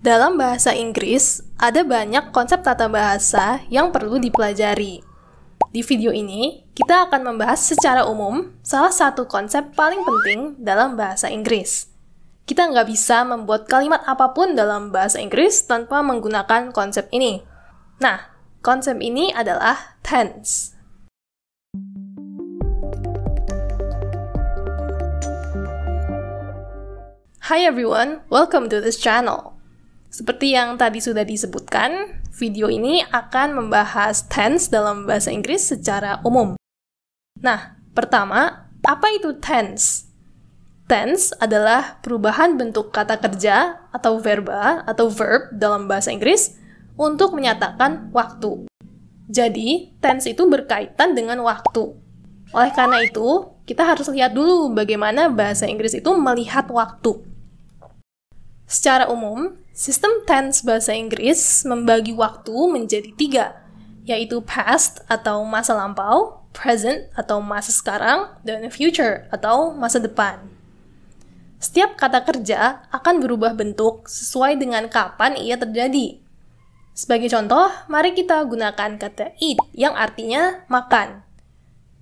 Dalam bahasa Inggris, ada banyak konsep tata bahasa yang perlu dipelajari. Di video ini, kita akan membahas secara umum salah satu konsep paling penting dalam bahasa Inggris. Kita nggak bisa membuat kalimat apapun dalam bahasa Inggris tanpa menggunakan konsep ini. Nah, konsep ini adalah tense. Hi everyone, welcome to this channel. Seperti yang tadi sudah disebutkan, video ini akan membahas tense dalam bahasa Inggris secara umum. Nah, pertama, apa itu tense? Tense adalah perubahan bentuk kata kerja atau verba atau verb dalam bahasa Inggris untuk menyatakan waktu. Jadi, tense itu berkaitan dengan waktu. Oleh karena itu, kita harus lihat dulu bagaimana bahasa Inggris itu melihat waktu. Secara umum, sistem tense bahasa Inggris membagi waktu menjadi tiga, yaitu past atau masa lampau, present atau masa sekarang, dan future atau masa depan. Setiap kata kerja akan berubah bentuk sesuai dengan kapan ia terjadi. Sebagai contoh, mari kita gunakan kata eat yang artinya makan.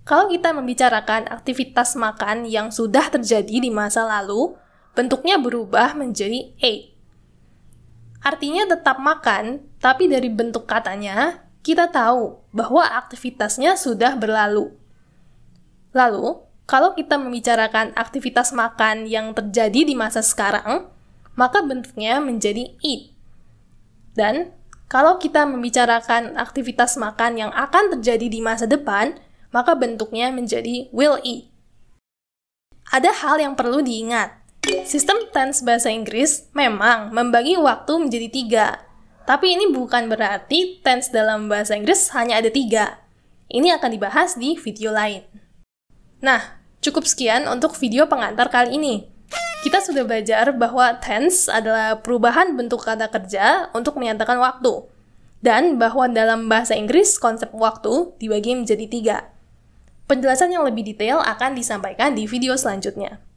Kalau kita membicarakan aktivitas makan yang sudah terjadi di masa lalu, bentuknya berubah menjadi ate. Artinya tetap makan, tapi dari bentuk katanya, kita tahu bahwa aktivitasnya sudah berlalu. Lalu, kalau kita membicarakan aktivitas makan yang terjadi di masa sekarang, maka bentuknya menjadi eat. Dan kalau kita membicarakan aktivitas makan yang akan terjadi di masa depan, maka bentuknya menjadi will eat. Ada hal yang perlu diingat. Sistem tense bahasa Inggris memang membagi waktu menjadi tiga, tapi ini bukan berarti tense dalam bahasa Inggris hanya ada tiga. Ini akan dibahas di video lain. Nah, cukup sekian untuk video pengantar kali ini. Kita sudah belajar bahwa tense adalah perubahan bentuk kata kerja untuk menyatakan waktu, dan bahwa dalam bahasa Inggris konsep waktu dibagi menjadi tiga. Penjelasan yang lebih detail akan disampaikan di video selanjutnya.